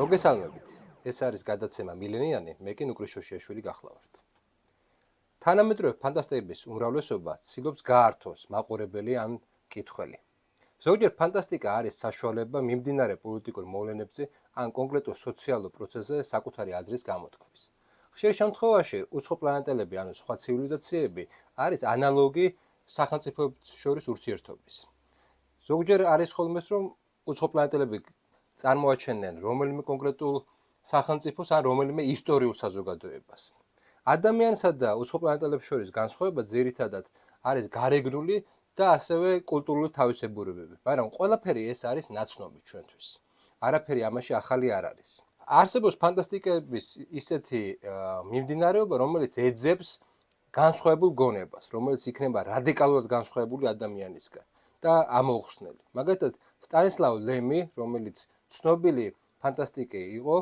მოგესალმებით. ეს არის გადაცემა მილენიანი, მე კი ნუკრიშოშიაშვილი გახლავართ. თანამედროვე ფანტასტიკის უმრავლესობა ცდილობს გაართოს მაყურებელი ან კითხველი. ზოგიერთ ფანტასტიკა არის საშუალება მიმდინარე პოლიტიკურ მოვლენებზე ან კონკრეტულ სოციალურ პროცესზე საკუთარი აზრის გამოთქმის. ხშირ შემთხვევაში უცხოპლანეტელები ან სხვა ცივილიზაციები არის ანალოგი სახელმწიფოებს შორის ურთიერთობის. ზოგიერთ არის ხოლმე რომ უცხოპლანეტელები წარმოაჩენენ რომელიმე კონკრეტულ სახელმწიფოს ან რომელიმე ისტორიულ საზოგადოებას. ადამიანსა და უცხო პლანეტელებს შორის განსხვავება ძირითადად არის გარეგნული და ასევე კულტურული თავისებურებები. მაგრამ ყველაფერი ეს არის ნაცნობი ჩვენთვის. არაფერი ამაში ახალი არ არის. არსებობს ფანტასტიკების ისეთი მიმდინარეობა, რომელიც ეძებს განსხვავებულ გონებას, რომელიც იქნება რადიკალურად განსხვავებული ადამიანისგან და ამოუხსნელი. მაგალითად, სტანისლავ ლემი, რომელიც ცნობილი ფანტასტიკე იყო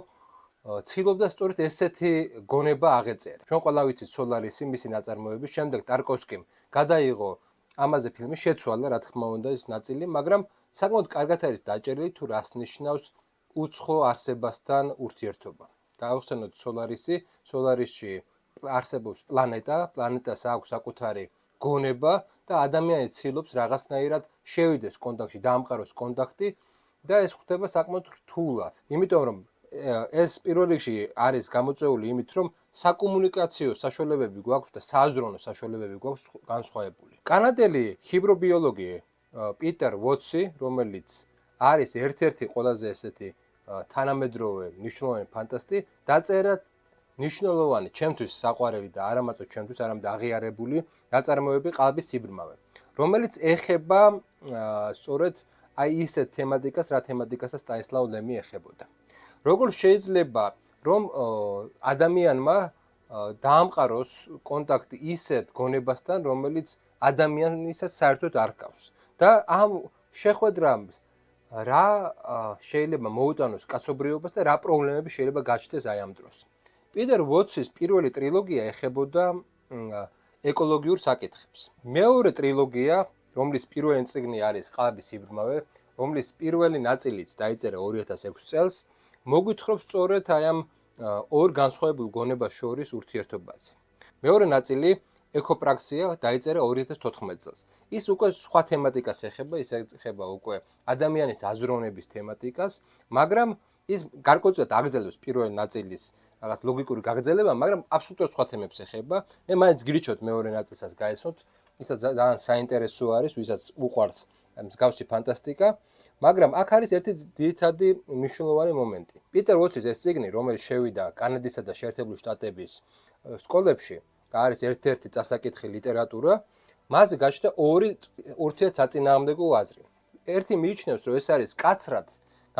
ცდილობდა სწორედ ესეთი გონება აღეწერა. ჩვენ ყველა ვიცით სოლარისი მისი ნაწარმოების შემდეგ ტარკოვსკიმ გადაიღო ამაზე ფილმი შეცვალა რა თქმა უნდა ეს ნაწილი, მაგრამ საკმაოდ კარგად არის დაჭერილი თუ რას ნიშნავს უცხო არსებასთან ურთიერთობა. გავხსენოთ სოლარისი, სოლარისში არსებობს პლანეტა, პლანეტას აქვს საკუთარი გონება და ადამიანი ცდილობს რაღაცნაირად შევიდეს კონტაქტში, დაამყაროს კონტაქტი და ეს ხდება საკმაოდ რთულად. იმიტომ რომ ეს პირველ რიგში არის გამოწეული იმით, რომ საკომუნიკაციო საშუალებები გვაქვს და საზრონო საშუალებები გვაქვს განსხვავებული. კანადელი ჰიბრობიოლოგი პიტერ ვოტსი, რომელიც არის ერთ-ერთი ყველაზე ესეთი თანამედროვე მნიშვნელოვანი ფანტასტი, დაწერა მნიშვნელოვანი ჩემთვის საყვარელი და არამატო ჩემთვის არამედ აღიარებული ნაწარმოები ყალბის სიბრმავე, რომელიც ეხება სწორედ აი ის თემატიკას, რა თემატიკასაც სტაისლავ ლემი ეხებოდა. როგორ შეიძლება რომ ადამიანმა დაამყაროს კონტაქტი ისეთ გონებასთან, რომელიც ადამიანისაც საერთოდ არ ყავს. და ამ შეხვედრამ რა შეიძლება მოუტანოს კაცობრიობას და რა პრობლემები შეიძლება გაჩნდეს აი ამ დროს. პიტერ ვოტსის პირველი ტრილოგია ეხებოდა ეკოლოგიურ საკითხებს. მეორე ტრილოგია რომლის პირველი წიგნი არის ყალბი სიბრმავე, რომლის პირველი ნაწილიც დაიწერა 2006 წელს, მოგვითხრობს სწორედ აი ამ ორ განსხვავებულ გონებას შორის ურთიერთობაზე. მეორე ნაწილი ეკოპრაქსია დაიწერა 2014 წელს. ის უკვე სხვა თემატიკას ეხება, ის ეხება უკვე ადამიანის აზროვნების თემატიკას, მაგრამ ის გარკვეულად აგრძელებს პირველი ნაწილის რაღაც ლოგიკური გაგრძელება, მაგრამ აბსოლუტურად სხვა თემებს ეხება. მე მაინც გირჩოთ მეორე ნაწილსაც გაესწროთ, ისაც ძალიან საინტერესო არის, ვისაც უყვარს მსგავსი ფანტასტიკა, მაგრამ აქ არის ერთი ძირითადი მნიშვნელოვანი მომენტი. პიტერ ვოტსის ეს ციგნი, რომელიც შევიდა კანადისა და შეერთებული შტატების სკოლებში, არის ერთ-ერთი წასაკითხი ლიტერატურა, მას გაჩნდა ორი ორთია საწინააღმდეგო აზრი. ერთი მიიჩნევს, რომ ეს არის კაცრად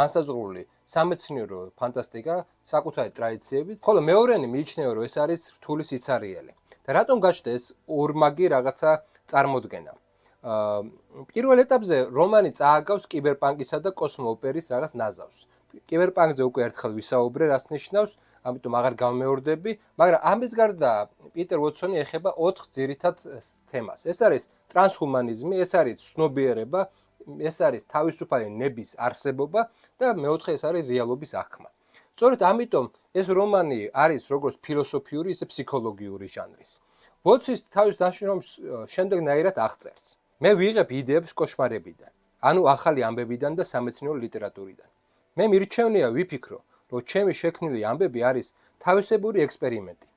განსაზღვრული სამეცნიერო ფანტასტიკა საკუთარი ტრადიციებით, ხოლო მეორენი მიიჩნევა, რომ ეს არის რთული სიცარიელე. და რატომ გაჩნდა ეს ორმაგი რაღაცა წარმოდგენა? ა პირველ ეტაპზე რომანი წააგავს კიბერპანკისა და კოსმოოპერის რაღაც ნაზავს. კიბერპანკზე უკვე ერთხელ ვისაუბრე, რას ნიშნავს, ამიტომ აღარ გამეორდები, მაგრამ ამის გარდა პიტერ უოტსონი ეხება 4 ძირითად თემას. ეს არის ტრანსჰუმანიზმი, ეს არის ცნობიერება, ეს არის თავისუფალი ნების არსებობა და მეოთხე ეს არის რეალობის აღქმა. სწორედ ამიტომ ეს რომანი არის როგორც ფილოსოფიური, ისე ფსიქოლოგიური ჟანრის. ვოცის თავის დაშინომ შემდეგნაირად აღწერს. მე ვიღებ იდეებს кошმარებიდან, ანუ ახალი ამბებიდან და სამეცნიერო ლიტერატურიდან. მე მირჩევნია ვიფიქრო, რომ ჩემი შექმნილი ამბები არის თავისებური ექსპერიმენტი.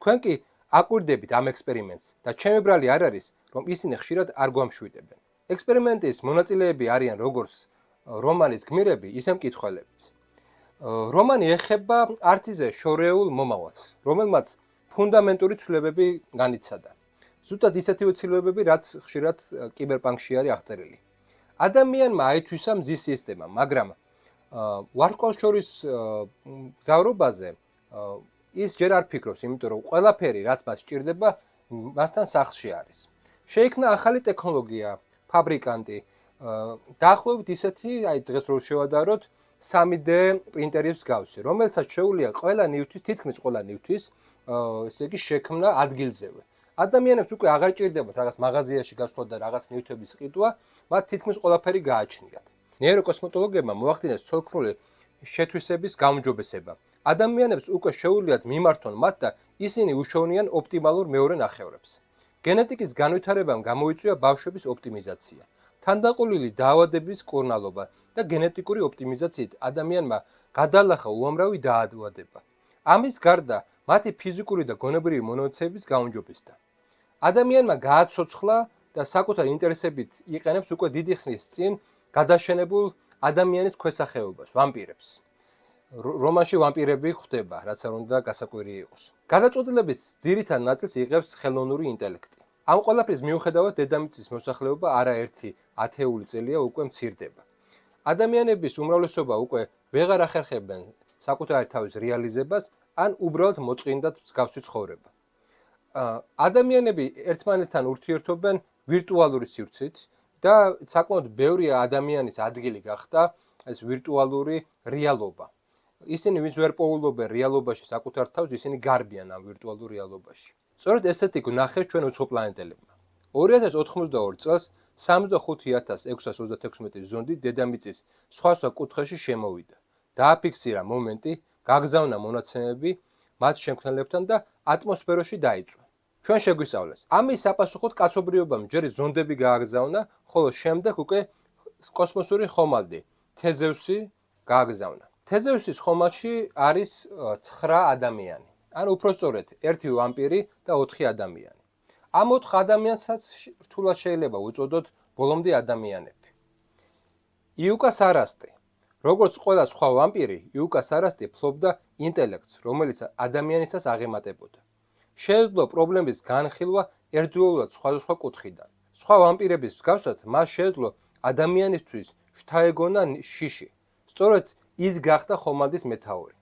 თქვენ კი აკვირდებით ამ ექსპერიმენტს და ჩემი ბრალი არ არის, რომ ისინი ხშირად არ გამშვიდებენ. ექსპერიმენტის მონაწილეები არიან როგორც რომანის გმირები, ისე მკითხველებიც. რომანი ეხება არტიზე შორეულ მომავალს, რომელმაც ფუნდამენტური ცვლილებები განიცადა. ზუსტად ისეთი ცვლილებები, რაც ხშირად კიბერპანკში არის აღწერილი. ადამიანმა აითვისა მზის სისტემა, მაგრამ ვარკოს შორის ზავრობაზე ის ჯერ არ ფიქრობს, იმიტომ რომ ყველაფერი, რაც მას სჭირდება, მასთან სახლში არის. შეიქმნა ახალი ტექნოლოგია, ფაბრიკანტი, დაახლოებით ისეთი, აი დღეს რო შევადაროთ, 3D პრინტერებს გავსი, რომელსაც შეუძლია ყველა ნივთის, თითქმის ყველა ნივთის, ესე იგი შექმნა ადგილზევე. ადამიანებს უკვე აღარ ჭირდებათ რაღაც მაღაზიაში გასვლა და რაღაც ნივთების ყიდვა, მათ თითქმის ყველაფერი გააჩნიათ. ნეიროკოსმეტოლოგებმა მოახდინეს სოლქროლის შეთვისების გამოძიება. ადამიანებს უკვე შეუძლიათ მიმართონ მათ და ისინი უშოვნიან ოპტიმალურ მეორე ნახევრებს. გენეტიკის განვითარებამ გამოიწვია ბავშვების ოპტიმიზაცია. თანდაყოლილი დაავადების კურნალობა და გენეტიკური ოპტიმიზაციით ადამიანმა გადალახა უამრავი დაავადება. ამის გარდა მათი ფიზიკური და გონებრივი მონაცემების გაუმჯობესდა. ადამიანმა გააცოცხლა და საკუთარ ინტერესებით იყენებს უკვე დიდი ხნის წინ გადაშენებულ ადამიანის ქვესახეობას, ვამპირებს. რომაში ვამპირები ხვდება, რაც არ უნდა გასაკვირი იყოს. გადაწყვეტილების ძირითად ნაწილს იღებს ხელოვნური ინტელექტი. ამ ყველაფრის მიუხედავად დედამიწის მოსახლეობა არაერთი ათეული წელია უკვე მცირდება. ადამიანების უმრავლესობა უკვე ვეღარ ახერხებენ საკუთარ თავის რეალიზებას ან უბრალოდ მოწინდათ მსგავსი ცხოვრება. ადამიანები ერთმანეთთან ურთიერთობენ ვირტუალური სივრცით და საკმაოდ ბევრი ადამიანის ადგილი გახდა ეს ვირტუალური რეალობა. ისინი ვინც ვერ პოულობენ რეალობაში საკუთარ თავს, ისინი გარბიან ამ ვირტუალურ რეალობაში. სწორედ ესეთი გვნახეს ჩვენ უცხო პლანეტელებმა 2092 წელს 75636 ზონდი დედამიწის სხვადასხვა კუთხეში შემოვიდა დააფიქსირა მომენტი გაგზავნა მონაცემები მათ შემქმნელებთან და ატმოსფეროში დაიწვა ჩვენ შეგვისწავლეს ამის საპასუხოდ კაცობრიობამ ჯერ ზონდები გააგზავნა ხოლო შემდეგ უკვე კოსმოსური ხომალდი თეზევსი გააგზავნა თეზევსის ხომალდში არის 9 ადამიანი ანუ უფრო სწორედ, ერთი ვამპირი და 4 ადამიანი. ამ 4 ადამიანსაც რთულად შეიძლება უწოდოთ ბოლომდე ადამიანები. იუკა სარასტე, როგორც ყველა სხვა ვამპირი, იუკა სარასტე ფლობდა ინტელექტს, რომელიც ადამიანისას აღემატებოდა. შეეძლო პრობლემების განხილვა ერთდროულად სხვადასხვა კუთხიდან. სხვა ვამპირების მსგავსად, მას შეეძლო ადამიანისთვის შთაეგონა შიში. სწორედ ის გახდა ხომალდის მეთაური.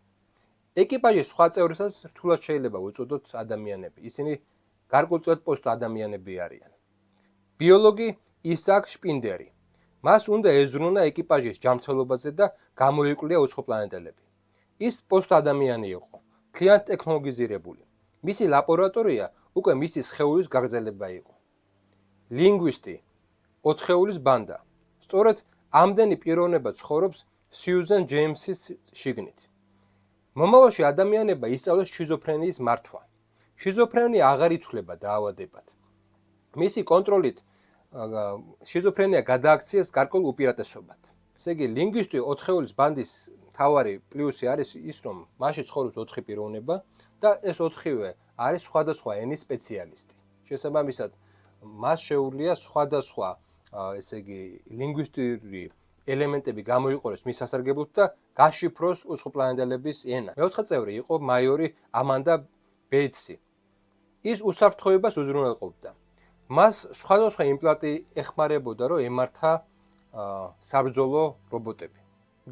ეკიპაჟის სხვა წევრებსაც რთულად შეიძლება უწოდოთ ადამიანები. ისინი გარკვეულწოდ პოსტ ადამიანები არიან. ბიოლოგი ისაკ შპინდერი. მას უნდა ეზრუნა ეკიპაჟის ჯანმრთელობაზე და გამოიკვლია უცხოპლანეტელები. ის პოსტ ადამიანი იყო, ძალიან ტექნოლოგიზირებული. მისი ლაბორატორია უკვე მისი სხეულის გაგრძელება იყო. ლინგვისტი, ოთხეულის ბანდა. სწორედ ამდენი პიროვნება ცხოვრობს სიუზენ ჯეიმსის შიგნით. მომავალში ადამიანებმა ისწავლეს შიზოფრენიის მართვა. შიზოფრენია აღარ ითვლება დაავადებად. მისი კონტროლით შიზოფრენია გადააქციეს გარკვეულ უპირატესობად. ესე იგი, ლინგვისტი 4-ეულის ბანდის თავარი პლუსი არის ის, რომ მასში ცხოვრობს 4 პიროვნება და ეს 4-ვე არის სხვადასხვა ენის სპეციალისტი. შესაბამისად, მას შეუძლია სხვადასხვა ესე იგი ლინგვისტური ელემენტები გამოიყოროს მის ასარგებლოდ და გაშიფროს უცხოპლანეტელების ენა. მეოთხე წევრი იყო მაიორი ამანდა ბეიცი. ის უსაფრთხოებას უზრუნველყოფდა. მას სხვადასხვა იმპლანტი ეხმარებოდა, რომ ემართა საბრძოლო რობოტები.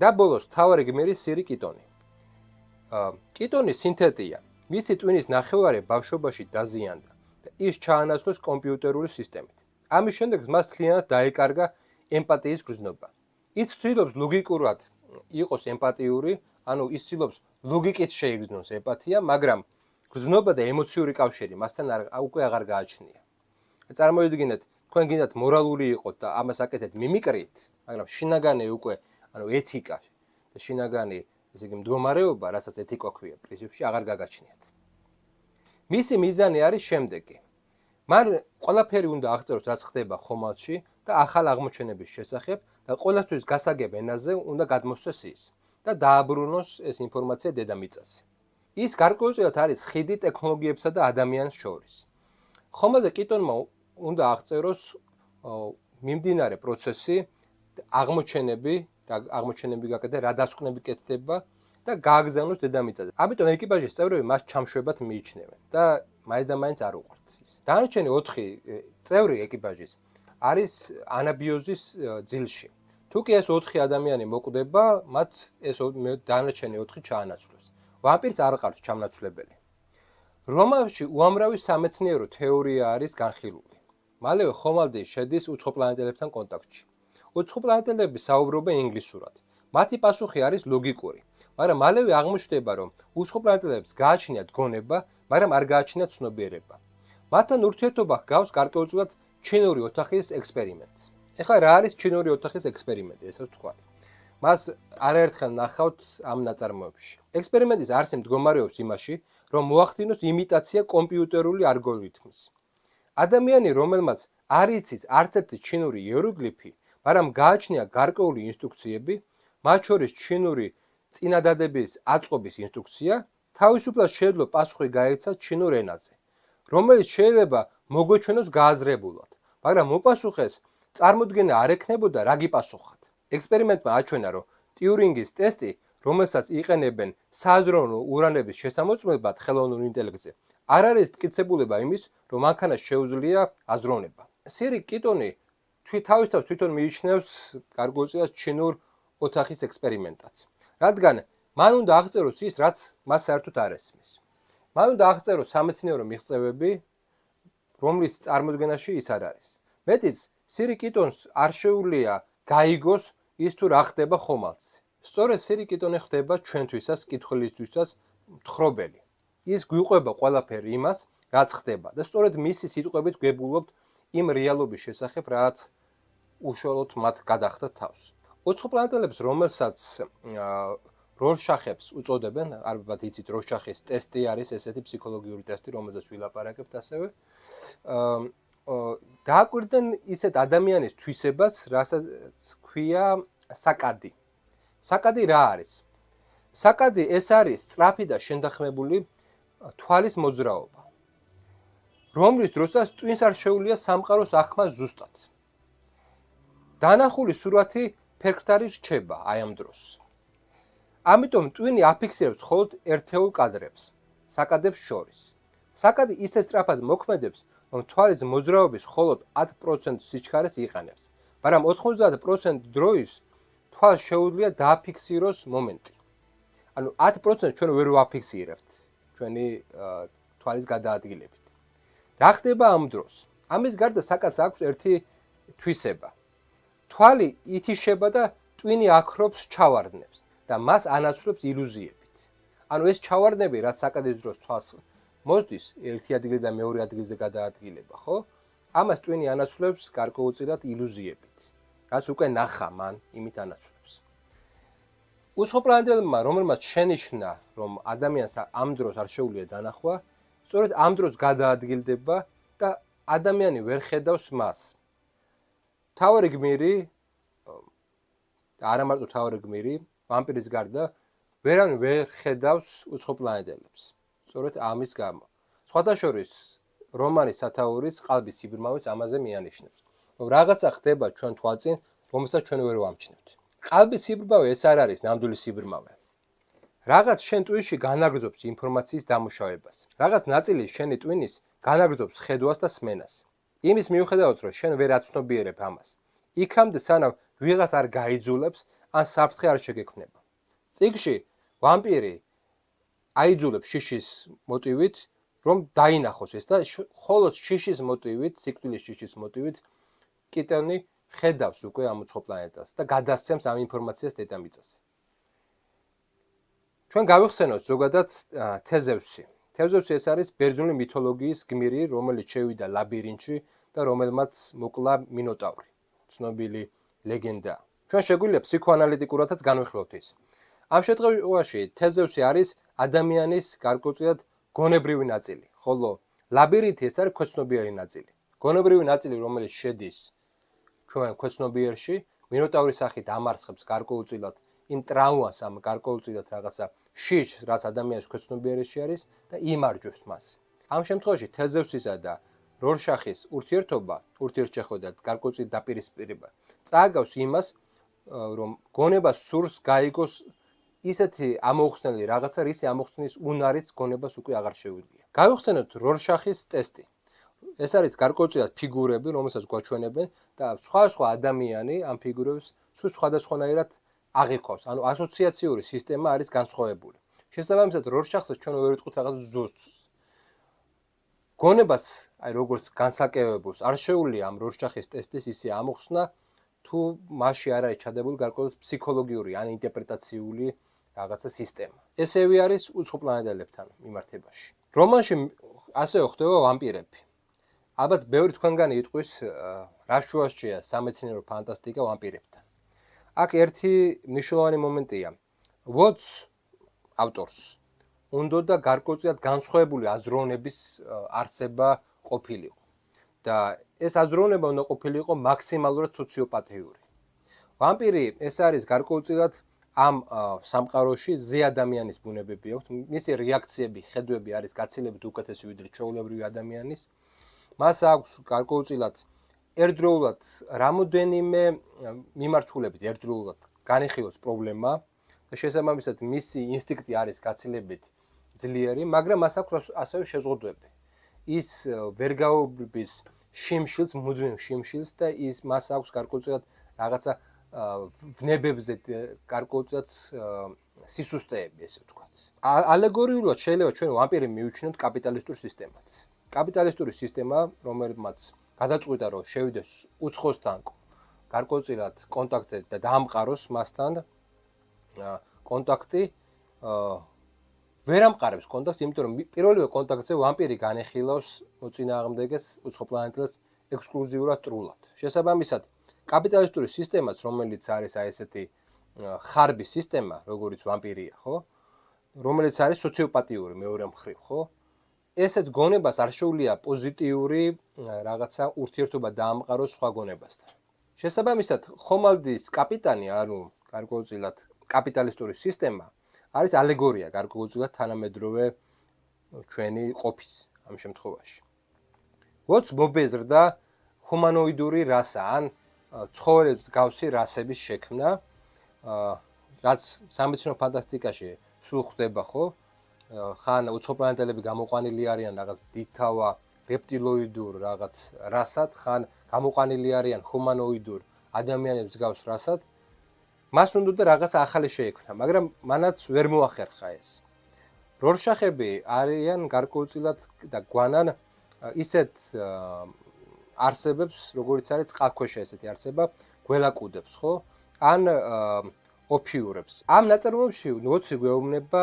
და ბოლოს თავარი გმირი სირი კიტონი. კიტონი სინთეტია. მისი ტვინის ნახევარი ბავშვობაში დაზიანდა და ის ჩაანაცვლეს კომპიუტერული სისტემით. ამის შემდეგ მას მთლიანად დაეკარგა ემპათიის გრძნობა. ის ცდილობს ლოგიკურად იყოს ემპათიური, ანუ ის ცდილობს ლოგიკით შეიგრძნოს ემპათია, მაგრამ გზნობა და ემოციური კავშირი მასთან არ უკვე აღარ გააჩნია. წარმოიდგინეთ, თქვენ გინდათ მორალური იყოთ და ამას აკეთეთ მიმიკრით, მაგრამ შინაგანი უკვე, ანუ ეთიკა და შინაგანი, ესე იგი მდგომარეობა, რასაც ეთიკა ქვია, პრინციპში აღარ გაგაჩნიათ. მისი მიზანი არის შემდეგი. მან ყველაფერი უნდა აღწეროს, რაც ხდება ხომალდში, და ახალ აღმოჩენების შესახებ და ყოველთვის გასაგებ ენაზე უნდა გადმოსვეს ის და დააბრუნოს ეს ინფორმაცია დედამიწაზე. ის გარკვეულწილად არის ხიდი ტექნოლოგიებსა და ადამიანს შორის. ხომაზე კიტონმა უნდა აღწეროს მიმდინარე პროცესი, აღმოჩენები და აღმოჩენები გაკეთდა რა დასკვნები კეთდება და გააგზავნოს დედამიწაზე. ამიტომ ეკიპაჟის წევრები მას ჩამშვებად მიიჩნევენ და მაინც და მაინც არ უყურთ ის. დანარჩენი 4 წევრი ეკიპაჟის არის ანაბიოზის ძილში. თუ კი ეს 4 ადამიანი მოკვდება, მათ ეს დანარჩენი 4 ჩაანაცვლებს. ვამპირს არ ყავს ჩამნაცვლებელი. რომავში უამრავი სამეცნიერო თეორია არის განხილული. მალევე ხომალდი შედის უცხოპლანეტელებთან კონტაქტში. უცხოპლანეტელები საუბრობენ ინგლისურად. მათი პასუხი არის ლოგიკური, მაგრამ მალევე აღმოჩნდება, რომ უცხოპლანეტელებს გააჩნიათ გონება, მაგრამ არ გააჩნიათ ცნობიერება. მათთან ურთიერთობა ჰგავს გარკვეულწილად ჩინური ოთახის ექსპერიმენტს. ეხლა რა არის ჩინური ოთახის ექსპერიმენტი, ესე ვთქვა. მას არაერთხელ ნახავთ ამ ნაწარმოებში. ექსპერიმენტის არსი მდგომარეობს იმაში, რომ მოახდინოს იმიტაცია კომპიუტერული ალგორითმის. ადამიანი, რომელმაც არ იცის არც ერთი ჩინური იეროგლიფი, მაგრამ გააჩნია გარკვეული ინსტრუქციები, მათ შორის ჩინური წინადადების აწყობის ინსტრუქცია, თავისუფლად შეიძლება პასუხი გაეცა ჩინურ ენაზე, რომელიც შეიძლება მოგვეჩვენოს გააზრებულად. მაგრამ მოპასუხეს წარმოდგენა არ ექნებოდა რა გიპასუხოთ. ექსპერიმენტმა აჩვენა, რომ ტიურინგის ტესტი, რომელსაც იყენებენ საზრონო ურანების შესამოწმებლად ხელოვნურ ინტელექტზე, არ არის ткиცებულება იმის, რომ მანქანას შეუძლია აზროვნება. სირი კიტონი თავისთავად თვითონ მიიჩნევს გარგოციას ჩინურ ოთახის ექსპერიმენტად. რადგან მან უნდა აღწეროს ის, რაც მას საერთოდ არ ესმის. მან უნდა აღწეროს სამეცნიერო მიღწევები, რომლის წარმოქმნაში ის არ არის. მეტიც, სირი კიტონს არ შეუულია გაიგოს ის თუ რა ხდება ხომალდს. სწორედ სირი კიტონი ხდება ჩვენთვისას კითხვისთვისაც მთხრობელი. ის გვიყვება ყველაფერი იმას, რაც ხდება და სწორედ მისი სიტყვებით გვებულობთ იმ რეალობის შესახებ, რაც უშუალოდ მათ გადახდა თავს. 4 პლანეტელებს, რომელსაც როშახებს უწოდებენ, ალბათ იცით, როშახის ტესტი არის ესეთი ფსიქოლოგიური ტესტი, რომელზეც ვილაპარაკებთ ასევე. აა დააკვირდნენ ისეთ ადამიანის თვისებას, რასაც ქვია საკადი. საკადი რა არის? საკადი ეს არის სწრაფი და შენდახმებული თვალის მოძრაობა. რომლის დროსაც ტვინს არ შეუ ល ია სამყაროს ახმა ზუსტად. დანახული სურათი ფერქტარი რჩება აი ამ დროს. ამიტომ ტვინი აფიქსირებს მხოლოდ ერთეულ კადრებს, საკადებს შორის. საკადი ისე სწრაფად მოქმედებს, რომ თვალის მოძრაობის მხოლოდ 10% სიჩქარეს იყენებს, მაგრამ 90% დროის თვალს შეუძლია დააფიქსიროს მომენტი. ანუ 10% ჩვენ ვერ ვაფიქსირებთ ჩვენი თვალის გადაადგილებით. რა ხდება ამ დროს? ამის გარდა საკადს აქვს ერთი თვისება. თვალი ითიშება და ტვინი აქრობს ჩავარდნებს. და მას ანაცვლებს ილუზიებით. ანუ ეს ჩავარდნები, რაც საკადის დროს თვალს მოსდის, ერთი ადგილიდან მეორე ადგილზე გადაადგილება, ხო? ამას ტვინი ანაცვლებს გარკვეულწილად ილუზიებით, რაც უკვე ნახა მან იმით ანაცვლებს. უცხოპლანეტელმა, რომელმაც შენიშნა, რომ ადამიანს ამ დროს არ შეუძლია დანახვა, სწორედ ამ დროს გადაადგილდება და ადამიანი ვერ ხედავს მას. თავი გმირი და არა მარტო თავი გმირი, ვამპირის გარდა ვერან ვერ ხედავს უცხო პლანეტელებს. სწორედ ამის გამო. სხვათაშორის რომანის სათაურიც ყალბის სიბრმავეც ამაზე მიანიშნებს. რომ რაღაცა ხდება ჩვენ თვალწინ, რომელსაც ჩვენ ვერ ვამჩნევთ. ყალბის სიბრმავე ეს არ არის ნამდვილი სიბრმავე. რაღაც შენ ტვინში განაგზობს ინფორმაციის დამუშავებას. რაღაც ნაწილი შენი ტვინის განაგზობს ხედვას და სმენას. იმის მიუხედავად, რომ შენ ვერ აცნობიერებ ამას. იქამდე სანამ ვიღაც არ გაიძულებს, ან საფრთხე არ შეგექმნება. ციგში ვამპირი აიძულებს შიშის მოტივით რომ დაინახოს ეს და ხოლოს შიშის მოტივით, ციკლის შიშის მოტივით კიტონი ხედავს უკვე ამ უცხო პლანეტას და გადასცემს ამ ინფორმაციას დედამიწაზე. ჩვენ გავიხსენოთ ზოგადად თეზევსი. თეზევსი ეს არის ბერძნული მითოლოგიის გმირი, რომელიც შევიდა ლაბირინთში და რომელმაც მოკლა მინოტავრი. ცნობილი ლეგენდაა. ჩვენ შეგვიძლია ფსიქოანალიტიკურადაც განვიხილოთ ის. ამ შემთხვევაში თეზევსი არის ადამიანის გარკვეულად გონებრივი ნაწილი, ხოლო ლაბირინთი ეს არის ქვეცნობიერი ნაწილი. გონებრივი ნაწილი, რომელიც შედის ჩვენ ქვეცნობიერში, მინოტავრის სახით ამარცხებს გარკვეულად იმ ტრავმას, ამ გარკვეულად რაღაცა შიშს, რაც ადამიანის ქვეცნობიერში არის და იმარჯვებს მას. ამ შემთხვევაში თეზევსისა და რორშახის ურთიერთობა, ურთიერთჩეხვედა და გარკვეული დაპირისპირება წააგავს იმას, რომ გონება სურს გაიგოს ისეთი ამოხსნელი რაღაცა, რისი ამოხსნის უნარიც გონებას უკვე აღარ შეუძლია. გავიხსენოთ როршаხის ტესტი. ეს არის გარკვეულწილად ფიგურები, რომელსაც გვაჩვენებენ და სხვადასხვა ადამიანი ამ ფიგურებს სულ სხვადასხვანაირად აღიქვავს. ანუ ასოციაციური სისტემა არის განსხვავებული. შესაბამისად, როршаხსაც ჩვენ ვერ ვიტყვით რაღაც ზუსტს. გონებას, აი როგორც განსაკევებს არ შეუძლია ამ როршаხის ტესტის ისე ამოხსნა, თუ მასში არ არის ჩადებული გარკვეულ ფსიქოლოგიური ან ინტერპრეტაციული რაღაცა სისტემა. ესევე არის უცხო პლანეტელებთან მიმართებაში. რომანში ასევე ხდება ვამპირები. ალბათ ბევრი თქვენგანი იტყვის რა შუაშია სამეცნიერო ფანტასტიკა ვამპირებთან. აქ ერთი მნიშვნელოვანი მომენტია. ვოც ავტორს უნდა და გარკვეულად განსხვავებული აზროვნების არსება ყოფილიყო. და ეს აზროვნება უნდა ყოფილიყო მაქსიმალურად სოციოპათიური. ვამპირი ეს არის გარკვეულწილად ამ სამყაროში ზე ადამიანის ბუნებები აქვს, მისი რეაქციები, ხედვები არის გაცილებით უკეთესი ვიდრე ჩვეულებრივი ადამიანის. მას აქვს გარკვეულწილად ერთდროულად რამოდენიმე მიმართულებით ერთდროულად განეხილოს პრობლემა და შესაბამისად მისი ინსტინქტი არის გაცილებით ძლიერი, მაგრამ მას აქვს ასევე შეზღუდვები. ის ვერ გაუბრბის შიმშილს, მუდმივ შიმშილს და ის მას აქვს გარკვეულწილად რაღაცა ვნებებზე გარკვეულწილად სისუსტეები, ესე ვთქვათ. ალეგორიულად შეიძლება ჩვენ ვამპირი მივიჩნიოთ კაპიტალისტურ სისტემას. კაპიტალისტური სისტემა, რომელმაც გადაწყვიტა რომ შევიდეს უცხოსთან გარკვეულწილად კონტაქტზე და დაამყაროს მასთან კონტაქტი აა ვერ ამყარებს კონტაქტს, იმიტომ რომ პირველივე კონტაქტზე ვამპირი განეხილავს მოწინააღმდეგეს უცხო პლანეტას ექსკლუზიურად ტრულად. შესაბამისად, კაპიტალისტური სისტემაც, რომელიც არის აი ესეთი ხარბის სისტემა, როგორიც ვამპირია, ხო? რომელიც არის სოციოპათიური მეორე მხრივ, ხო? ესეთ გონებას არ შეუძლია პოზიტიური რაღაცა ურთიერთობა დაამყაროს სხვა გონებასთან. შესაბამისად, ხომალდის კაპიტანი, ანუ გარკვეულწილად კაპიტალისტური სისტემა არის ალეგორია გარკვეულწილად თანამედროვე ჩვენი ყოფის ამ შემთხვევაში. როგორც მობეზრდა ჰუმანოიდური რასა ან ცხოველებს გავსი რასების შექმნა, რაც სამეცნიერო ფანტასტიკაში სულ ხდება ხო? ხან უცხოპლანეტელები გამოყვანილი არიან რაღაც დითავა რეპტილოიდურ რაღაც რასად, ხან გამოყვანილი არიან ჰუმანოიდურ ადამიანებს გავს რასად, მას უნდა და რაღაც ახალი შეექმნა, მაგრამ მანაც ვერ მოახერხა ეს. როშახები არიან გარკვეულწილად და გვანან ისეთ არსებებს, როგორიც არის წყაქვეშა ესეთი არსება, გველაკუდებს, ხო? ან ოფიურებს. ამ ნაწარმოებში ნოცი გვეუბნება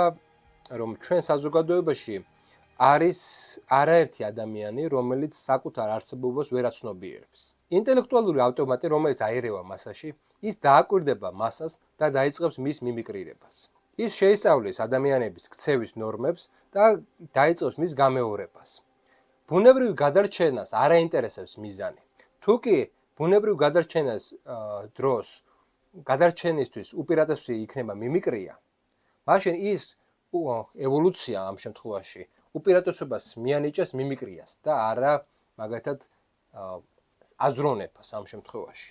რომ ჩვენ საზოგადოებაში არის არაერთი ადამიანი, რომელიც საკუთარ არსებობას ვერაცნობიერებს. ინტელექტუალური ავტომატი, რომელიც აერევა მასაში, ის დააკვირდება მასას და დაიწყებს მის მიმიკრირებას. ის შეისწავლის ადამიანების ქცევის ნორმებს და დაიწყებს მის გამეორებას. ბუნებრივი გადარჩენას არ აინტერესებს მიზანი. თუკი ბუნებრივი გადარჩენას დროს გადარჩენისთვის უპირატესი იქნება მიმიკრია, მაშინ ის ო ევოლუცია ამ შემთხვევაში უპირატესობას მიანიჭას მიმიკრიას და არა მაგათად აზრონებას ამ შემთხვევაში.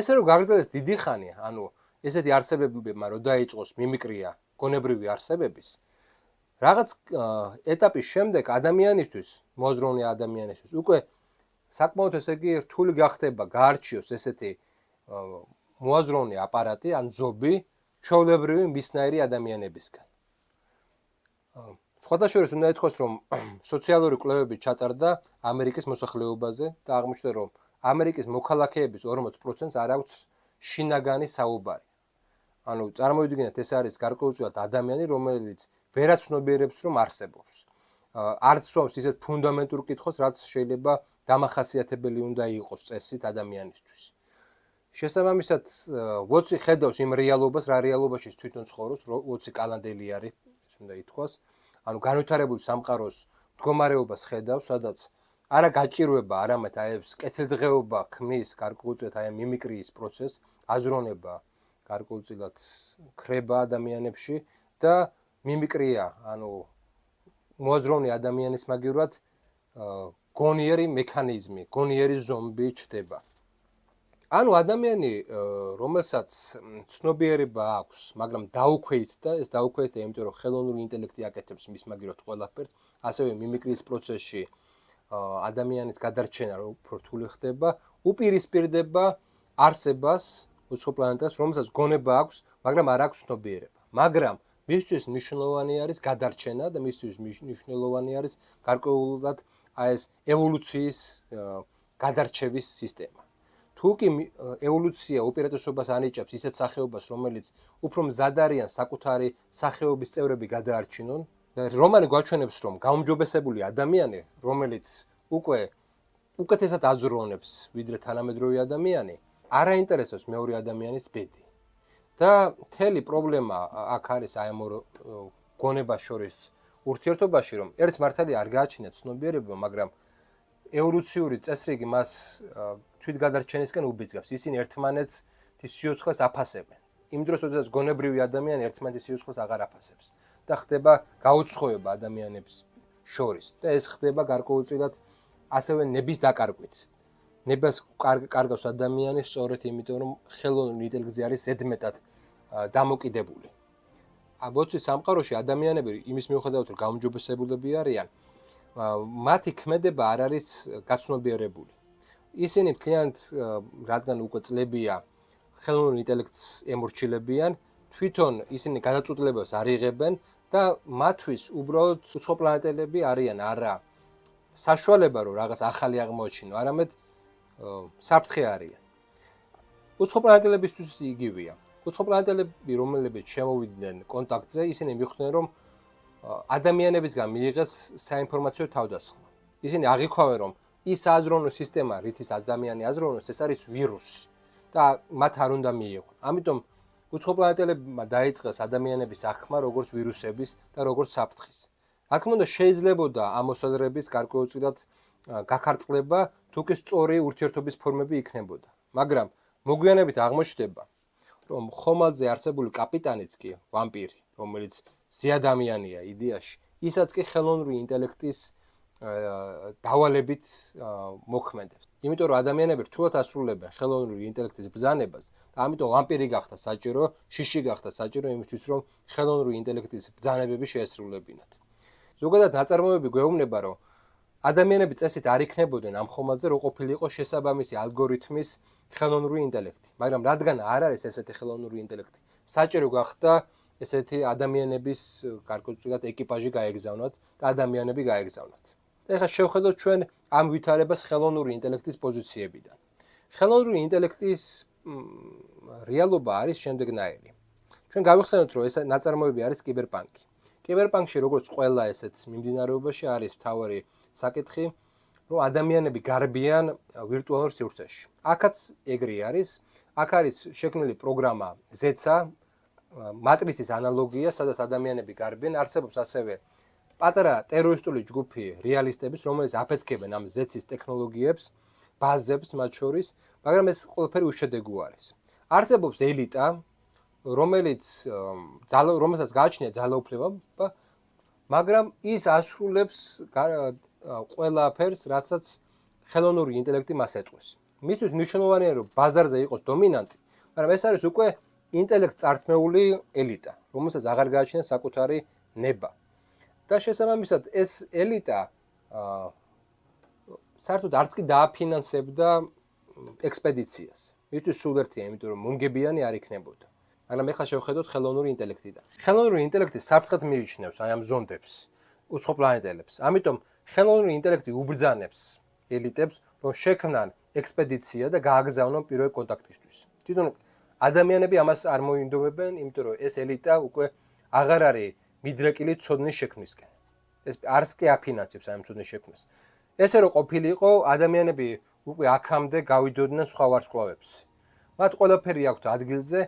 ესე რომ გაგრძელეს დიდი ხანი, ანუ ესეთი არსებებიებმა რო დაიწყოს მიმიკრია გონებრივი არსებების რაღაც ეტაპის შემდეგ ადამიანისთვის, მოზრონი ადამიანისთვის უკვე საკმაოდ ესე იგი რთული გახდება გაარჩიოს ესეთი მოაზრონი აპარატი ან ზობი ჩოვლებრივი მისნაირი ადამიანებისგან. აა სხვადასხვა უნდა ითქვას, რომ სოციალური კვლევები ჩატარდა ამერიკის მოსახლეობაზე და აღმოჩნდა, რომ ამერიკის მოქალაქეების 40%-ს არ აქვს შინაგანი საუბარი. ანუ წარმოვიდგინეთ, ეს არის გარკვეულწილად ადამიანი, რომელიც ვერაც ცნობიერებს რომ არსებობს. არც სწავს ისეთ ფუნდამენტურ კითხვას, რაც შეიძლება დამახასიათებელი უნდა იყოს წესით ადამიანისთვის. შესაბამისად, ვოცი ხედავს იმ რეალობას, რა რეალობაში თვითონ ცხოვრობს, ვოცი კალანდელი არის, ეს უნდა ითქვას. ანუ განვითარებულ სამყაროს მდგომარეობას ხედავს, სადაც არა გაჭიროება, არამედ აი ეს კეთილდღეობა ქმნის გარკვეულწილად აი მიმიკრიის პროცესს, აზროვნება გარკვეულწილად ხრება ადამიანებში და მიმიკრია, ანუ მოაზროვნე ადამიანის მაგივრად გონიერი მექანიზმი, გონიერი ზომბი ჩდება. ანუ ადამიანი რომელსაც ცნობიერება აქვს, მაგრამ დაუქვეით და ეს დაუქვეით იმიტომ რომ ხელოვნური ინტელექტი აკეთებს მის მაგიროთ ყველაფერს, ასევე მიმიკრის პროცესში ადამიანის გადარჩენა რო ფრთული ხდება, უპირისპირდება არსებას უცხო პლანეტას, რომელსაც გონება აქვს, მაგრამ არ აქვს ცნობიერება. მაგრამ მისთვის მნიშვნელოვანი არის გადარჩენა და მისთვის მნიშვნელოვანი არის გარკვეულად აი ეს ევოლუციის გადარჩევის სისტემა. თუ კი ევოლუცია ოპერატესობას ანიჭებს ისეთ სახეობას, რომელიც უფრო მზად არიან საკუთარი სახეობის წევრები გადაარჩინონ, რომანი გვაჩვენებს, რომ გამოჯობესებული ადამიანი, რომელიც უკვე უკეთესად აზროვნებს, ვიდრე თანამედროვე ადამიანი, არ აინტერესებს მეორე ადამიანის ბედი. და მთელი პრობლემა აქ არის აი ამ გონებას შორის ურთიერთობაში, რომ ერთ მართალი არ გააჩნია ცნობიერება, მაგრამ ევოლუციური წესრიგი მას თვითგადარჩენისკენ უბიძგებს. ისინი ერთმანეთს თვითსიოცხლეს აფასებენ. იმ დროს როდესაც გონებრივი ადამიანი ერთმანეთის სიოცხლეს აღარ აფასებს და ხდება გაუცხოება ადამიანებს შორის და ეს ხდება გარკვეულწილად ასევე ნების დაკარგვით. ნებას კარგავს ადამიანი სწორედ იმიტომ რომ ხელოვნური ინტელექტი არის ზედმეტად დამოკიდებული. აბოცი სამყაროში ადამიანები იმის მიუხედავად რომ გამოჯობესებულები არიან, მათი ქმედება არ არის э, გაცნობიერებული. ისინი მთლიანად э, რადგან უკვე წლებია ხელოვნურ ინტელექტს ემორჩილებიან, თვითონ ისინი გადაწყვეტლებებს არ იღებენ და მათვის უბრალოდ უცხო პლანეტელები არიან, არა საშუალება რომ რაღაც ახალი აღმოჩინო, არამედ э, საფრთხე არიან. უცხო პლანეტელებისთვის იგივეა. უცხო პლანეტელები რომლებიც შემოვიდნენ კონტაქტზე, ისინი მიხვდნენ რომ ადამიანებისგან მიიღეს საინფორმაციო თავდასხმა. ისინი აღიქვამენ, რომ ის აზროვნო სისტემა, რითიც ადამიანი აზროვნოს, ეს არის ვირუსი და მათ არ უნდა მიიღონ. ამიტომ უცხოპლანეტელებმა დაიწყეს ადამიანების ახმა როგორც ვირუსების და როგორც საფრთხის. რა თქმა უნდა, შეიძლებოდა ამოსაზრების გარკვეულწილად გაქარწყლება, თუ კი სწორი ურთიერთობის ფორმები იქნებოდა. მაგრამ მოგვიანებით აღმოჩნდება რომ ხომალძე არსებული კაპიტანიც კი ვამპირი, რომელიც ზე ადამიანია იდეაში ისაც კი ხელოვნური ინტელექტის დავალებით მოქმედებს იმიტომ რომ ადამიანები რთულად ასრულებენ ხელოვნური ინტელექტის ბრძანებას და ამიტომ ვამპირი გახდა საჭირო შიში გახდა საჭირო იმისთვის რომ ხელოვნური ინტელექტის ბრძანებები შეესრულებინათ ზოგადად ნაწარმოები გვეუბნება რომ ადამიანები წესით არ იქნებოდნენ ამ ხომალდზე რო ყოფილიყო შესაბამისი ალგორითმის ხელოვნური ინტელექტი მაგრამ რადგან არ არის ესეთი ხელოვნური ინტელექტი საჭირო გახდა ესეთი ადამიანების э, გარკვეულწილად ეკიპაჟი გაეგზავნოთ და ადამიანები გაეგზავნოთ. და ახლა შევხედოთ ჩვენ ამ ვითარებას ხელოვნური ინტელექტის პოზიციებიდან. ხელოვნური ინტელექტის რეალობა არის შემდეგნაირი. ჩვენ გავიხსენოთ, რომ ეს ნაწარმოები არის კიბერპანკი. კიბერპანკში როგორც ყველა ესეთ მიმდინარეობაში არის თავარი საკითხი, რომ ადამიანები გარბიან ვირტუალურ სივრცეში. აქაც ეგრე არის. აქ არის შექმნილი პროგრამა ზეცა, მატრიცის ანალოგია, სადაც ადამიანები გარბიან, არსებობს ასევე პატარა ტერორისტული ჯგუფი რეალისტების, რომელიც აფეთქებენ ამ ზეცის ტექნოლოგიებს, ბაზებს მათ შორის, მაგრამ ეს ყველაფერი უშედეგო არის. არსებობს ელიტა, რომელიც ძალ რომელსაც გააჩნია ძალაუფლება, მაგრამ ის ასრულებს ყველაფერს, რასაც ხელოვნური ინტელექტი მას ეტყვის. მისთვის მნიშვნელოვანია, რომ ბაზარზე იყოს დომინანტი, მაგრამ ეს არის უკვე ინტელექტ წარმეული ელიტა, რომელსაც აღარ გააჩნია საკუთარი ნება. და შესაბამისად ეს ელიტა აა საერთოდ არც კი დააფინანსებდა ექსპედიციას. მისთვის სულ ერთია, იმიტომ რომ მონგებიანი არ იქნებოდა. მაგრამ ახლა შევხედოთ ხელოვნური ინტელექტიდან. ხელოვნური ინტელექტი საფრთხეთ მიიჩნევს აი ამ ზონდებს, უცხო პლანეტელებს. ამიტომ ხელოვნური ინტელექტი უბრძანებს ელიტებს, რომ შექმნან ექსპედიცია და გააგზავნონ პირველ კონტაქტისთვის. თვითონ ადამიანები ამას არ მოინდომებენ, იმიტომ რომ ეს ელიტა უკვე აღარ არის მიდრეკილი ცოდნის შექმნისკენ. ეს არს კი აფინანსებს ამ ცოდნის შექმნას. ესე რომ ყოფილი იყო ადამიანები უკვე აქამდე გავიდოდნენ სხვა ვარსკვლავებს. მათ ყველაფერი აქვთ ადგილზე,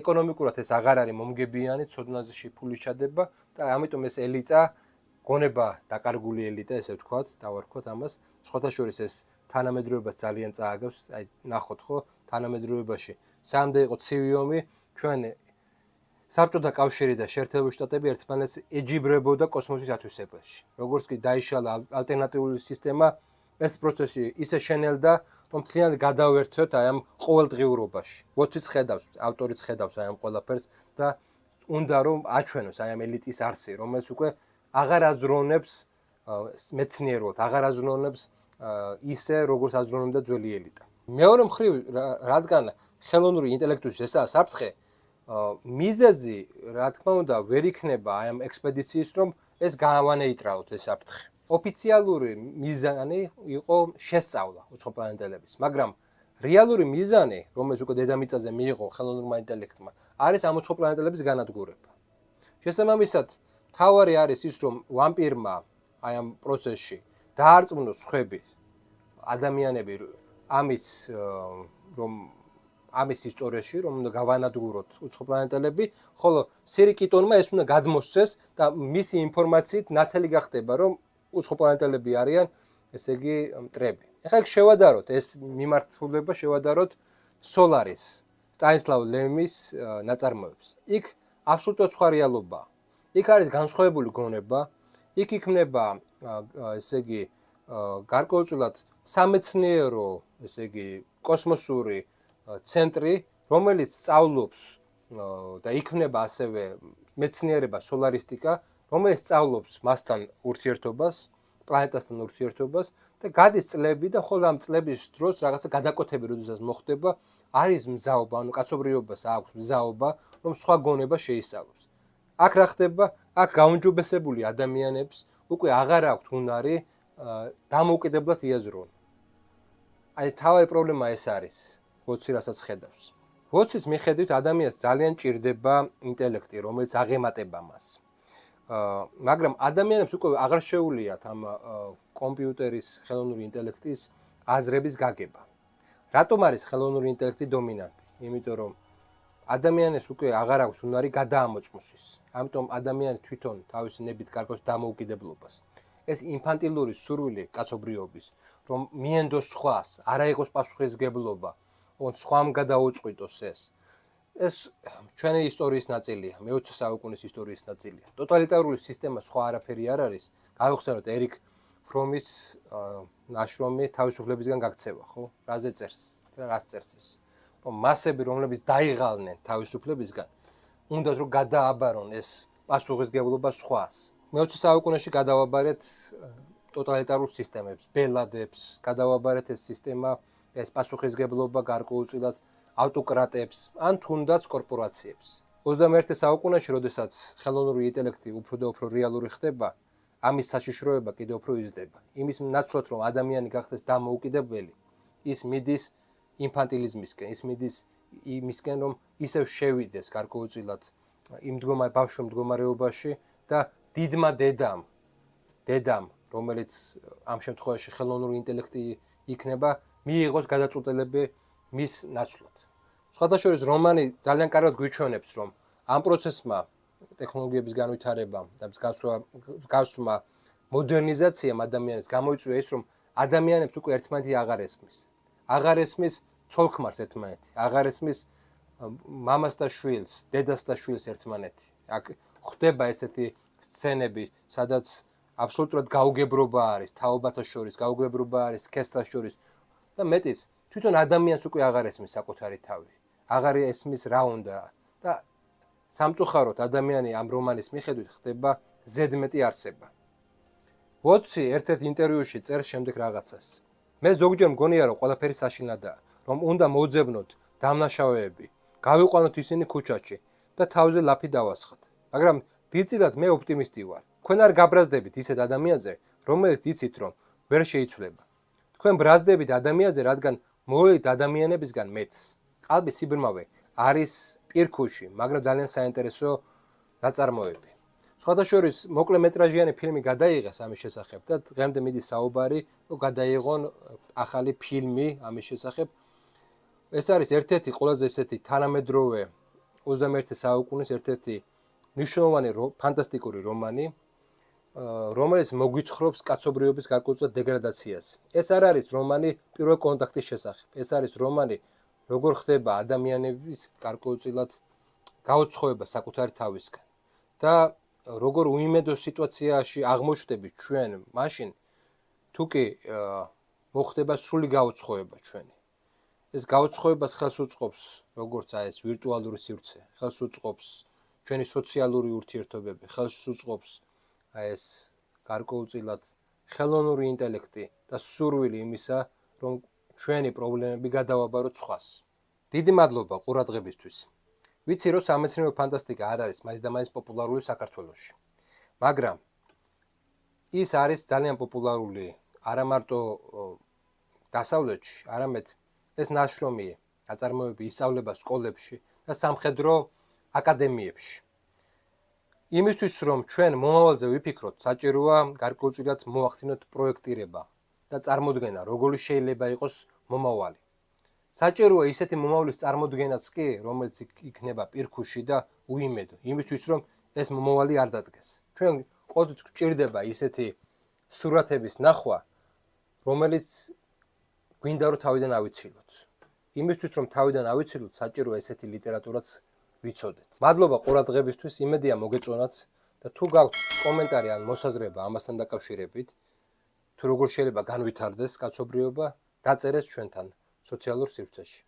ეკონომიკურად ეს აღარ არის მომგებიანი ცოდნაზე შეფულის ჩადება და ამიტომ ეს ელიტა გონება დაკარგული ელიტა ესე ვთქვა, დავარქვა ამას. სხვათა შორის ეს თანამედროვეობას ძალიან წააგავს, აი ნახოთ ხო, თანამედროვეობაში სამდე იყო ცივი ომი ჩვენ საბჭოთა კავშირი და შეერთებული შტატები ერთმანეთს ეჯიბრებოდა კოსმოსის ათვისებაში როგორც კი დაიშალა ალტერნატიული სისტემა ეს პროცესი ისე შენელდა რომ მთლიანად გადავერთოთ აი ამ ყოველდღიურობაში ვოციც ხედავს ავტორიც ხედავს აი ამ ყველაფერს და უნდა რომ აჩვენოს აი ამ ელიტის არსი რომელიც უკვე აღარ აზროვნებს მეცნიერულად აღარ აზროვნებს ისე როგორც აზროვნებდა ძველი ელიტა მეორე მხრივ რადგან ხელოვნური ინტელექტის ესაა საფრთხე მიზეზი რა თქმა უნდა ვერ იქნება აი ამ ექსპედიციის რომ ეს გაავანეიტრალოთ ეს საფრთხე ოფიციალური მიზანი იყო შესწავლა უცხოპლანეტელების მაგრამ რეალური მიზანი რომელიც უკვე დედამიწაზე მიიღო ხელოვნურმა ინტელექტმა არის ამ უცხოპლანეტელების განადგურება შესაბამისად თავარი არის ის რომ ვამპირმა აი ამ პროცესში დაარწმუნოს ხვები ადამიანები ამის რომ ამის ისტორიაში, რომ უნდა გავანადგუროთ უცხოპლანეტელები, ხოლო სერიკიტონმა ეს უნდა გადმოსცეს და მისი ინფორმაციით ნათელი გახდება, რომ უცხოპლანეტელები არიან, ესე იგი, მტრები. ახლა შევადაროთ ეს მიმართულება, შევადაროთ სოლარის, სტაინსლავ ლემის ნაწარმოებს. იქ აბსოლუტურად სხვა რეალობაა. იქ არის განსხვავებული გონება, იქ იქნება ესე იგი, გარკვეულწილად სამეცნიერო, ესე იგი, კოსმოსური ცენტრი, რომელიც სწავლობს და იქნება ასევე მეცნიერება სოლარისტიკა, რომელიც სწავლობს მასთან ურთიერთობას, პლანეტასთან ურთიერთობას და გადის წლები და ხოლმე ამ წლების დროს რაღაცა გადაკეთები როდესაც მოხდება, არის მზაობა, ანუ კაცობრიობას აქვს მზაობა, რომ სხვა გონება შეისწავლოს. აქ რა ხდება? აქ გაუნჯობესებული ადამიანებს უკვე აღარ აქვთ უნარი დამოუკიდებლად იაზრონ. აი თავი პრობლემა ეს არის. ვოცი რასაც ხედავს. ვოცის მიხედვით ადამიანს ძალიან ჭირდება ინტელექტი, რომელიც აღემატება მას. აა მაგრამ ადამიანებს უკვე აღარ შეუძლიათ ამ კომპიუტერის ხელოვნური ინტელექტის აზრების გაგება. რატომ არის ხელოვნური ინტელექტი დომინანტი? იმიტომ რომ ადამიანებს უკვე აღარ აქვს უნარი გადაამოწმოს ის. ამიტომ ადამიანი თვითონ თავისი ნებით კარგავს დამოუკიდებლობას. ეს ინფანტილური სურვილი კაცობრიობის, რომ მიენდოს სხვას, არა იყოს პასუხისგებლობა, ან სხვამ გადაუწყვიტოს ეს. ეს ჩვენი ისტორიის ნაწილია, მე-20 საუკუნის ისტორიის ნაწილია. ტოტალიტარული სისტემა სხვა არაფერი არ არის. გავიხსენოთ ერიკ ფრომის ნაშრომი თავისუფლებისგან გაქცევა, ხო? რაზე წერს? რას წერს ის? რომ მასები, რომლებიც დაიღალნენ თავისუფლებისგან, უნდა რომ გადააბარონ ეს პასუხისგებლობა სხვას. მე-20 საუკუნეში გადავაბარეთ ტოტალიტარულ სისტემებს, ბელადებს, გადავაბარეთ ეს სისტემა ეს პასუხისგებლობა გარკვეულწილად ავტოკრატებს ან თუნდაც კორპორაციებს. 21-ე საუკუნეში, როდესაც ხელოვნური ინტელექტი უფრო და უფრო რეალური ხდება, ამის საშიშროება კიდევ უფრო იზრდება. იმის ნაცვლად, რომ ადამიანი გახდეს დამოუკიდებელი, ის მიდის ინფანტილიზმისკენ, ის მიდის იმისკენ, რომ ისევ შევიდეს გარკვეულწილად იმ მდგომარე ბავშვ მდგომარეობაში და დიდმა დედამ დედამ რომელიც ამ შემთხვევაში ხელოვნური ინტელექტი იქნება მიიღოს გადაწყვეტილები მის ნაცვლად. სხვადასხვა რომანი ძალიან კარგად გვიჩვენებს, რომ ამ პროცესმა ტექნოლოგიების განვითარებამ და გასვლა მოდერნიზაციამ ადამიანებს გამოიწვია ის, რომ ადამიანებს უკვე ერთმანეთი აღარ ესმის. აღარ ესმის ცოლქმარს ერთმანეთი, აღარ ესმის მამას და შვილს, დედას და შვილს ერთმანეთი. აქ ხდება ესეთი სცენები, სადაც აბსოლუტურად გაუგებრობა არის, თაობათა შორის გაუგებრობა არის, სქესთა შორის და მეტის თვითონ ადამიანს უკვე აღარ ესმის საკუთარი თავი აღარ ესმის რა უნდა და სამწუხაროდ ადამიანი ამ რომანის მიხედვით ხდება ზედმეტი არსება ვოცი ერთ-ერთ ინტერვიუში წერს შემდეგ რაღაცას მე ზოგჯერ მგონია რომ ყველაფერი საშინლადაა რომ უნდა მოძებნოთ დამნაშავეები გავიყვანოთ ისინი ქუჩაში და თავზე ლაფი დავასხოთ მაგრამ დიდწილად მე ოპტიმისტი ვარ ქენ არ გაბრაზდებით ისეთ ადამიანზე რომელიც იცით რომ ვერ შეიცვლება თქვენ ბრაზდებით ადამიანზე, რადგან მოვედით ადამიანებისგან მეც. ყალბი სიბრმავე არის პირქუში, მაგრამ ძალიან საინტერესო ნაწარმოები. სხვადასხვაშორის მოკლემეტრაჟიანი ფილმი გადაიღეს ამის შესახებ და დღემდე მიდის საუბარი, რომ გადაიღონ э, ახალი ფილმი ამის შესახებ. ეს არის ერთ-ერთი ყველაზე ესეთი თანამედროვე 21 საუკუნის ერთ-ერთი მნიშვნელოვანი ფანტასტიკური რომანი, რომელიც მოგვითხრობს კაცობრიობის გარკვეულ დეგრადაციას. ეს არ არის რომანი პირველ კონტაქტის შესახებ. ეს არის რომანი როგორ ხდება ადამიანების გარკვეულად გაოცხოება საკუთარი თავისგან და როგორ უიმედო სიტუაციაში აღმოჩნდები ჩვენ მაშინ თუ კი მოხდება სული გაოცხოება ჩვენი. ეს გაოცხოებას ხელს უწყობს როგორც აი ეს ვირტუალური სივრცე, ხელს უწყობს ჩვენი სოციალური ურთიერთობები, ხელს უწყობს ეს გარკვეულწილად ხელოვნური ინტელექტი და სურვილი იმისა, რომ ჩვენი პრობლემები გადავაბაროთ სხვას. დიდი მადლობა ყურადღებისთვის. ვიცი, რომ სამეცნიერო ფანტასტიკა არ არის მაინც და მაინც პოპულარული საქართველოში. მაგრამ ის არის ძალიან პოპულარული არა მარტო დასავლეთში, არამედ ეს ნაშრომი აწარმოები ისწავლება სკოლებში და სამხედრო აკადემიებში. იმისთვის რომ ჩვენ მომავალზე ვიფიქროთ, საჭიროა გარკვეულწილად მოახდინოთ პროექტირება და წარმოდგენა, როგორი შეიძლება იყოს მომავალი. საჭიროა ისეთი მომავლის წარმოდგენაც კი, რომელიც იქნება პირქუში და უიმედო, იმისთვის რომ ეს მომავალი არ დადგეს. ჩვენ ყოველთვის გვჭირდება ისეთი სურათების ნახვა, რომელიც გვინდა რომ თავიდან ავიცილოთ. იმისთვის რომ თავიდან ავიცილოთ, საჭიროა ესეთი ლიტერატურაც ვიცოდეთ. მადლობა ყურადღებისთვის. იმედია მოგეწონათ და თუ გაქვთ კომენტარი ან მოსაზრება ამასთან დაკავშირებით, თუ როგორ შეიძლება განვითარდეს კაცობრიობა, დაწერეთ ჩვენთან სოციალურ სივრცეში.